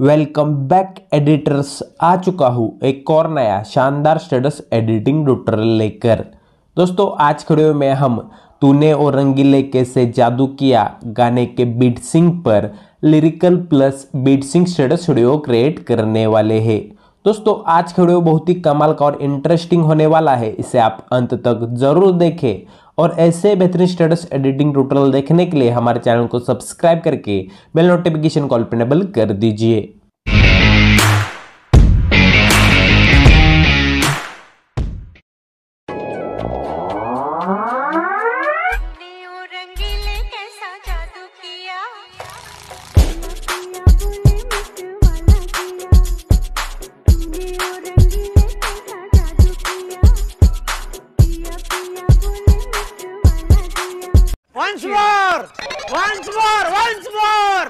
Welcome back editors आ चुका हूँ एक और नया शानदार स्टेटस एडिटिंग ट्यूटोरियल लेकर दोस्तों आज खड़े में हम तूने और रंगीले कैसे जादू किया गाने के बीट सिंग पर lyrical plus beat sync status video create करने वाले हैं दोस्तों आज खड़े हुए बहुत ही कमाल का और इंटरेस्टिंग होने वाला है इसे आप अंत तक जरूर देखें और ऐसे बेहतरीन स्टेटस एडिटिंग टूटोरियल देखने के लिए हमारे चैनल को सब्सक्राइब करके बेल नोटिफिकेशन कॉल पर नबल कर दीजिए once more, once more.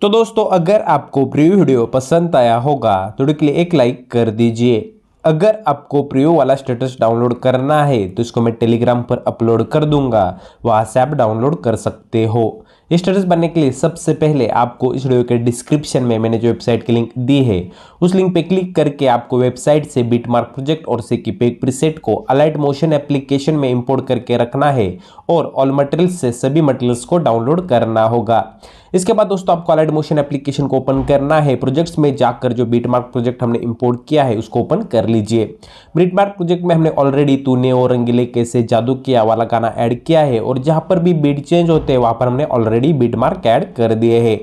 तो दोस्तों अगर आपको प्रीव्यू वीडियो पसंद आया होगा तो लिए एक लाइक कर दीजिए अगर आपको प्रियो वाला स्टेटस डाउनलोड करना है तो इसको मैं टेलीग्राम पर अपलोड कर दूंगा वहाँ से आप डाउनलोड कर सकते हो स्टेटस बनने के लिए सबसे पहले आपको इस वीडियो के डिस्क्रिप्शन में मैंने जो वेबसाइट की लिंक दी है उस लिंक पे क्लिक करके आपको वेबसाइट से मार्क प्रोजेक्ट और सिकी पेक प्रीसेट को अलाइट मोशन एप्लीकेशन में इंपोर्ट करके रखना है और ऑल मटेरियल्स से सभी मटेरियल्स को डाउनलोड करना होगा इसके बाद दोस्तों आपको अलाइट मोशन एप्लीकेशन को ओपन करना है प्रोजेक्ट्स में जाकर जो मार्क प्रोजेक्ट हमने इंपोर्ट किया है उसको ओपन कर लीजिए बीटमार्क प्रोजेक्ट में हमने ऑलरेडी तूने और रंगीले कैसे जादू किया वाला गाना ऐड किया है और जहाँ पर भी बीट चेंज होते हैं वहाँ पर हमने already already beat mark add कर दिए है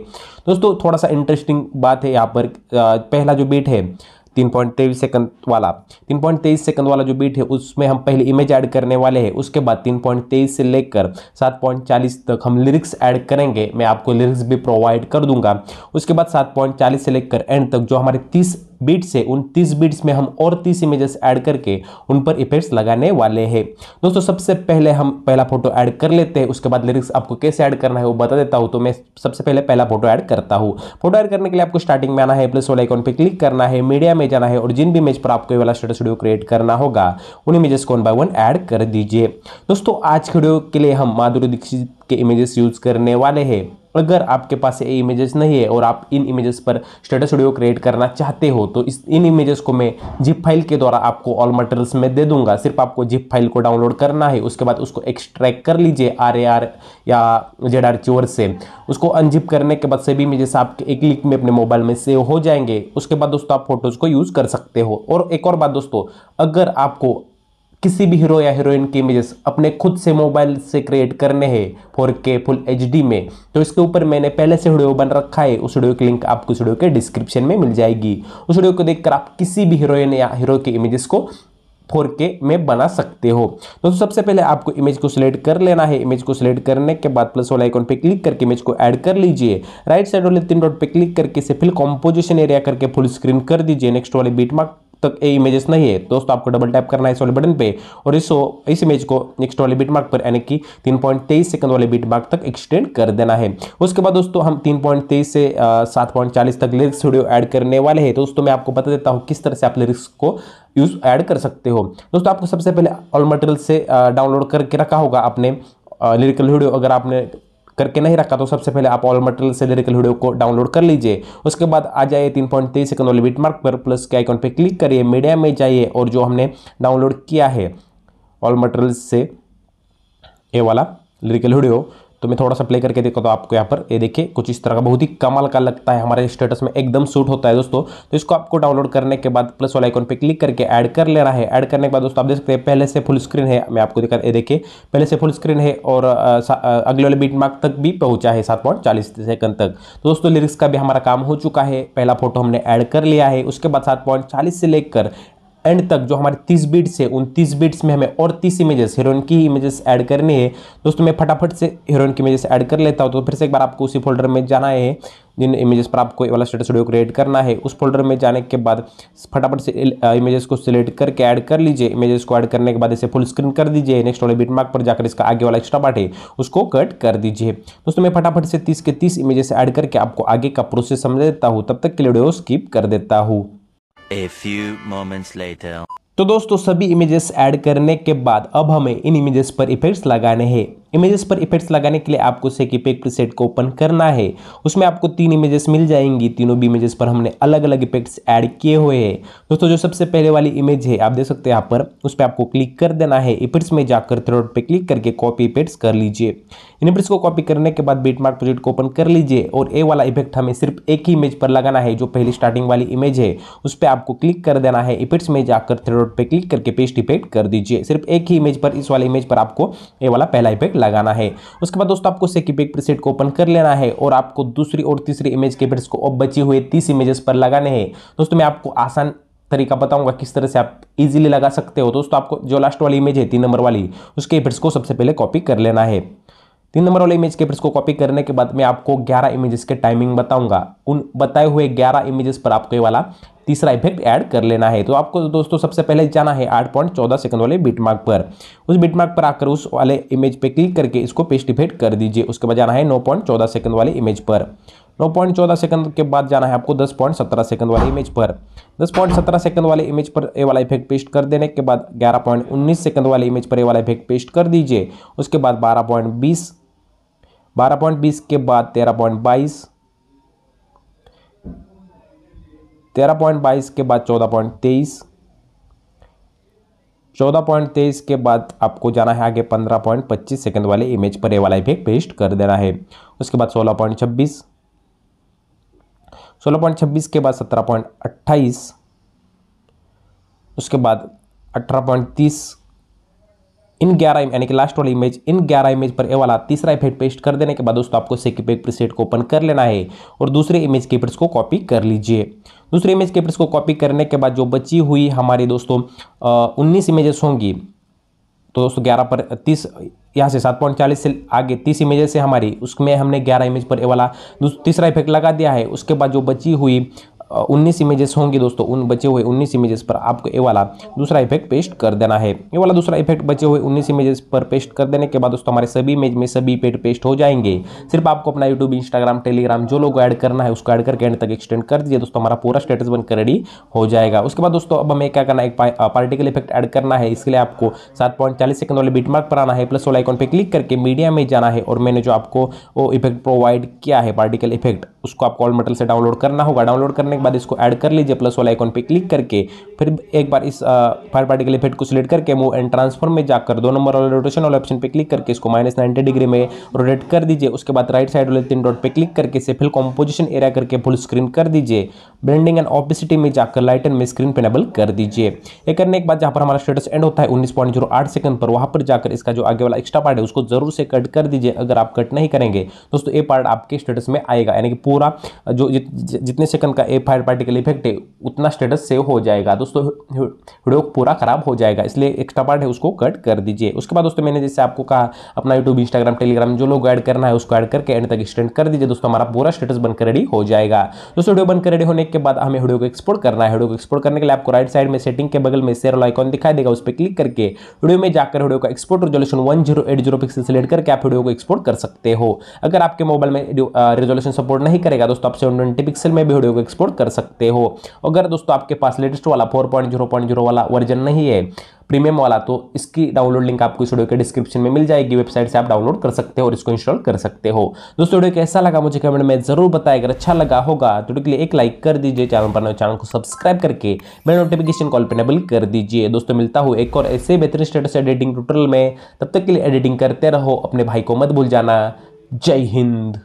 दोस्तों थोड़ा सा इंटरेस्टिंग बात है यहाँ पर पहला जो बिट है तीन पॉइंट तेईस सेकंड वाला तीन पॉइंट तेईस सेकंड वाला जो बीट है उसमें हम पहले इमेज ऐड करने वाले हैं उसके बाद तीन पॉइंट तेईस से लेकर सात पॉइंट चालीस तक हम लिरिक्स ऐड करेंगे मैं आपको लिरिक्स भी प्रोवाइड कर दूंगा उसके बाद सात पॉइंट चालीस से लेकर एंड तक जो हमारे तीस बीट्स से उन तीस बीट्स में हम और तीस इमेजेस ऐड करके उन पर इफेक्ट्स लगाने वाले हैं दोस्तों सबसे पहले हम पहला फोटो ऐड कर लेते हैं उसके बाद लिरिक्स आपको कैसे ऐड करना है वो बता देता हूँ तो मैं सबसे पहले पहला फोटो ऐड करता हूँ फोटो ऐड करने के लिए आपको स्टार्टिंग में आना है प्लस वाला आइकॉन पर क्लिक करना है मीडिया में जाना है और जिन भी इमेज पर आपको वाला स्टेटस वीडियो क्रिएट करना होगा उन इमेजेस को वन बाय वन ऐड कर दीजिए दोस्तों आज के वीडियो के लिए हम माधुरी दीक्षित के इमेजेस यूज़ करने वाले हैं अगर आपके पास ये इमेजेस नहीं है और आप इन इमेजेस पर स्टेटस वीडियो क्रिएट करना चाहते हो तो इस इन इमेजेस को मैं जिप फाइल के द्वारा आपको ऑल मटेरियल्स में दे दूंगा सिर्फ आपको जिप फाइल को डाउनलोड करना है उसके बाद उसको एक्सट्रैक्ट कर लीजिए आर या जेड आर से उसको अनजिप करने के बाद सभी इमेजेस आपके एक क्लिक में अपने मोबाइल में सेव हो जाएंगे उसके बाद दोस्तों आप फोटोज़ को यूज़ कर सकते हो और एक और बात दोस्तों अगर आपको किसी भी हीरो या हीरोइन की इमेजेस अपने खुद से मोबाइल से क्रिएट करने हैं फोर के फुल एच में तो इसके ऊपर मैंने पहले से वीडियो बन रखा है उस वीडियो की लिंक आपको उस वीडियो के डिस्क्रिप्शन में मिल जाएगी उस वीडियो को देखकर आप किसी भी हीरोइन या हीरो की इमेजेस को 4K में बना सकते हो तो सबसे पहले आपको इमेज को सिलेक्ट कर लेना है इमेज को सिलेक्ट करने के बाद प्लस वाला आइकॉन पे क्लिक करके इमेज को ऐड कर लीजिए राइट साइड वाले तीन डॉट पे क्लिक करके इसे फिर कॉम्पोजिशन एरिया करके फुल स्क्रीन कर दीजिए नेक्स्ट वाले बीट मार्क तक ये इमेजेस नहीं है दोस्तों आपको डबल टैप करना है इस वाले बटन पे और इस इस इमेज को नेक्स्ट वाले बीट मार्क पर यानी कि तीन पॉइंट तेईस सेकंड वाले बीट मार्क तक एक्सटेंड कर देना है उसके बाद दोस्तों हम तीन पॉइंट तेईस से सात पॉइंट चालीस तक लिरिक्स वीडियो ऐड करने वाले हैं तो दोस्तों मैं आपको बता देता हूँ किस तरह से आप लिरिक्स को यूज़ ऐड कर सकते हो दोस्तों आपको सबसे पहले ऑल मटेरियल से डाउनलोड करके रखा होगा आपने लिरिकल वीडियो अगर आपने करके नहीं रखा तो सबसे पहले आप ऑल मटेरियल से लिरिकल वीडियो को डाउनलोड कर लीजिए उसके बाद आ जाइए तीन पॉइंट तेईस सेकंड वाले बिट मार्क पर प्लस के आइकॉन पर क्लिक करिए मीडिया में जाइए और जो हमने डाउनलोड किया है ऑल मटेरियल से ये वाला लिरिकल वीडियो तो मैं थोड़ा सा प्ले करके देखा तो आपको यहाँ पर ये देखिए कुछ इस तरह का बहुत ही कमाल का लगता है हमारे स्टेटस में एकदम सूट होता है दोस्तों तो इसको आपको डाउनलोड करने के बाद प्लस वाला आइकॉन पे क्लिक करके ऐड कर लेना है ऐड करने के बाद दोस्तों आप देख सकते हैं पहले से फुल स्क्रीन है मैं आपको दिखा देखिए पहले से फुल स्क्रीन है और अगले वाले बीट मार्क तक भी पहुंचा है सात पॉइंट चालीस सेकंड तक तो दोस्तों लिरिक्स का भी हमारा काम हो चुका है पहला फोटो हमने ऐड कर लिया है उसके बाद सात पॉइंट चालीस से लेकर एंड तक जो हमारे 30 बिट्स है उन 30 बिट्स में हमें और 30 इमेजेस हीरोइन की इमेजेस ऐड करनी है दोस्तों मैं फटाफट से हीरोइन की इमेजेस ऐड कर लेता हूँ तो फिर से एक बार आपको उसी फोल्डर में जाना है जिन इमेजेस पर आपको वाला स्टेटस वीडियो क्रिएट करना है उस फोल्डर में जाने के बाद फटाफट से इमेजेस को सिलेक्ट करके ऐड कर लीजिए इमेजेस को ऐड करने के बाद इसे फुल स्क्रीन कर दीजिए नेक्स्ट वाले बीट मार्क पर जाकर इसका आगे वाला एक्स्ट्रा पार्ट है उसको कट कर दीजिए दोस्तों मैं फटाफट से तीस के तीस इमेजेस ऐड करके आपको आगे का प्रोसेस समझा देता हूँ तब तक के लिए वीडियो स्किप कर देता हूँ A few moments later. तो दोस्तों सभी इमेजेस ऐड करने के बाद अब हमें इन इमेजेस पर इफेक्ट्स लगाने हैं इमेजेस पर इफेक्ट्स लगाने के लिए आपको सेक इफेक्ट सेट को ओपन करना है उसमें आपको तीन इमेजेस मिल जाएंगी तीनों भी इमेजेस पर हमने अलग अलग इफेक्ट्स ऐड किए हुए हैं दोस्तों जो सबसे पहले वाली इमेज है आप देख सकते हैं यहाँ पर उस पर आपको क्लिक कर देना है इफेक्ट्स में जाकर थ्रोड पर क्लिक करके कॉपी इफेक्ट्स कर लीजिए इन इफेक्ट्स को कॉपी करने के बाद बीट मार्क प्रोजेक्ट को ओपन कर लीजिए और ए वाला इफेक्ट हमें सिर्फ एक ही इमेज पर लगाना है जो पहली स्टार्टिंग वाली इमेज है उस पर आपको क्लिक कर देना है इफेक्ट्स में जाकर थ्रोड पर क्लिक करके पेस्ट इफेक्ट कर दीजिए सिर्फ एक ही इमेज पर इस वाले इमेज पर आपको ए वाला पहला इफेक्ट लगाना है उसके बाद दोस्तों आपको सेकी पेक प्रीसेट को ओपन कर लेना है और आपको दूसरी और तीसरी इमेज के प्रेस को अब बचे हुए तीस इमेजेस पर लगाने हैं दोस्तों मैं आपको आसान तरीका बताऊंगा किस तरह से आप इजीली लगा सकते हो दोस्तों आपको जो लास्ट वाली इमेज है तीन नंबर वाली उसके इफेट्स को सबसे पहले कॉपी कर लेना है तीन नंबर वाले इमेज के फिर इसको कॉपी करने के बाद मैं आपको 11 इमेजेस के टाइमिंग बताऊंगा उन बताए हुए 11 इमेजेस पर आपको ये वाला तीसरा इफेक्ट ऐड कर लेना है तो आपको दोस्तों सबसे पहले जाना है आठ पॉइंट चौदह सेकंड वाले बीटमार्क पर उस बीटमार्क पर आकर उस वाले इमेज पे क्लिक करके इसको पेस्ट इफेक्ट कर दीजिए उसके बाद जाना है नौ पॉइंट चौदह सेकंड वाले इमेज पर नौ पॉइंट चौदह सेकंड के बाद जाना है आपको दस पॉइंट सत्रह सेकंड वाले इमेज पर दस पॉइंट सत्रह सेकंड वाले इमेज पर ए वाला इफेक्ट पेस्ट कर देने के बाद ग्यारह पॉइंट उन्नीस सेकंड वाले इमेज पर ए वाला इफेक्ट पेस्ट कर दीजिए उसके बाद बारह पॉइंट बीस बारह पॉइंट बीस के बाद तेरह पॉइंट बाईस तेरह पॉइंट बाईस के बाद चौदह पॉइंट तेईस चौदह पॉइंट तेईस के बाद आपको जाना है आगे पंद्रह पॉइंट पच्चीस सेकेंड वाले इमेज पर ये वाला इफेक्ट पेस्ट कर देना है उसके बाद सोलह पॉइंट छब्बीस सोलह पॉइंट छब्बीस के बाद सत्रह पॉइंट अट्ठाईस उसके बाद अठारह पॉइंट तीस इन ग्यारह यानी कि लास्ट वाला इमेज इन ग्यारह इमेज पर ये वाला तीसरा इफेक्ट पेस्ट कर देने के बाद दोस्तों आपको पेज प्रीसेट को ओपन कर लेना है और दूसरे इमेज के को कॉपी कर लीजिए दूसरे इमेज के को कॉपी करने के बाद जो बची हुई हमारी दोस्तों उन्नीस इमेजेस होंगी तो दोस्तों ग्यारह पर तीस यहाँ से सात पॉइंट चालीस से आगे तीस इमेजेस है हमारी उसमें हमने ग्यारह इमेज पर ये वाला तीसरा इफेक्ट लगा दिया है उसके बाद जो बची हुई उन्नीस इमेजेस होंगे दोस्तों उन बचे हुए उन्नीस इमेजेस पर आपको ये वाला दूसरा इफेक्ट पेस्ट कर देना है ये वाला दूसरा इफेक्ट बचे हुए उन्नीस इमेजेस पर पेस्ट कर देने के बाद दोस्तों हमारे सभी इमेज में सभी पेड पेस्ट हो जाएंगे सिर्फ आपको अपना यूट्यूब इंस्टाग्राम टेलीग्राम जो लोग ऐड करना है उसको ऐड करके एंड तक एक्सटेंड कर दीजिए दोस्तों हमारा पूरा स्टेटस बनकर रेडी हो जाएगा उसके बाद दोस्तों अब हमें क्या करना है एक पार्टिकल इफेक्ट ऐड करना है इसके लिए आपको सात पॉइंट चालीस सेकंड वाले बीटमार्क पर आना है प्लस वाला आइकॉन पर क्लिक करके मीडिया में जाना है और मैंने जो आपको वो इफेक्ट प्रोवाइड किया है पार्टिकल इफेक्ट उसको आपको ऑल मेटल से डाउनलोड करना होगा डाउनलोड करने बाद इसको ऐड कर लीजिए प्लस वाला आइकॉन पे क्लिक करके फिर एक बार इस फायर पार्टी के लिए फिट को सिलेक्ट करके मूव एंड ट्रांसफॉर्म में जाकर दो नंबर वाले रोटेशन वाले ऑप्शन पे क्लिक करके इसको माइनस नाइन्टी डिग्री में रोटेट कर दीजिए उसके बाद राइट साइड वाले तीन डॉट पर क्लिक करके इसे फिल कॉम्पोजिशन एरिया करके फुल स्क्रीन कर दीजिए ब्रेंडिंग एंड ऑपिसिटी में जाकर लाइटन में स्क्रीन पेनेबल कर दीजिए ये करने के बाद जहाँ पर हमारा स्टेटस एंड होता है उन्नीस पॉइंट सेकंड पर वहाँ पर जाकर इसका जो आगे वाला एक्स्ट्रा पार्ट है उसको जरूर से कट कर दीजिए अगर आप कट नहीं करेंगे दोस्तों ये पार्ट आपके स्टेटस में आएगा यानी कि पूरा जो जितने सेकंड का ए फायर पार्टिकल इफेक्ट है उतना स्टेटस सेव हो जाएगा दोस्तों वीडियो पूरा खराब हो जाएगा इसलिए एक्स्ट्रा पार्ट है उसको कट कर दीजिए उसके बाद दोस्तों मैंने जैसे आपको कहा अपना यूट्यूब इंस्टाग्राम टेलीग्राम जो लोग ऐड करना है उसको ऐड करके एंड तक एक्सटेंड कर दीजिए दोस्तों हमारा पूरा स्टेटस बनकर रेडी हो जाएगा दोस्तों वीडियो बनकर रेडी होने के बाद हमें वीडियो को एक्सपोर्ट करना है वीडियो को एक्सपोर्ट करने के लिए आपको राइट साइड में सेटिंग के बगल में शेयर आइकॉन दिखाई देगा उस पर क्लिक करके वीडियो में जाकर वीडियो का export resolution one zero eight select करके आप वीडियो को एक्सपोर्ट कर सकते हो अगर आपके मोबाइल में रेजोल्यूशन सपोर्ट नहीं करेगा दोस्तों आप सेवन ट्वेंटी पिक्सल में भी वीडियो को एक्सपोर्ट कर सकते हो अगर दोस्तों आपके पास लेटेस्ट वाला four point zero point zero वाला वर्जन नहीं है प्रीमियम वाला तो इसकी डाउनलोड लिंक आपको इस वीडियो के डिस्क्रिप्शन में मिल जाएगी वेबसाइट से आप डाउनलोड कर सकते हो और इसको इंस्टॉल कर सकते हो दोस्तों वीडियो कैसा लगा मुझे कमेंट में जरूर बताएं अगर अच्छा लगा होगा तो वीडियो के लिए एक लाइक कर दीजिए चैनल पर नए चैनल को सब्सक्राइब करके मेरे नोटिफिकेशन कॉल पर नेबल कर दीजिए दोस्तों मिलता हूँ एक और ऐसे बेहतरीन स्टेटस एडिटिंग टूटल में तब तक के लिए एडिटिंग करते रहो अपने भाई को मत भूल जाना जय हिंद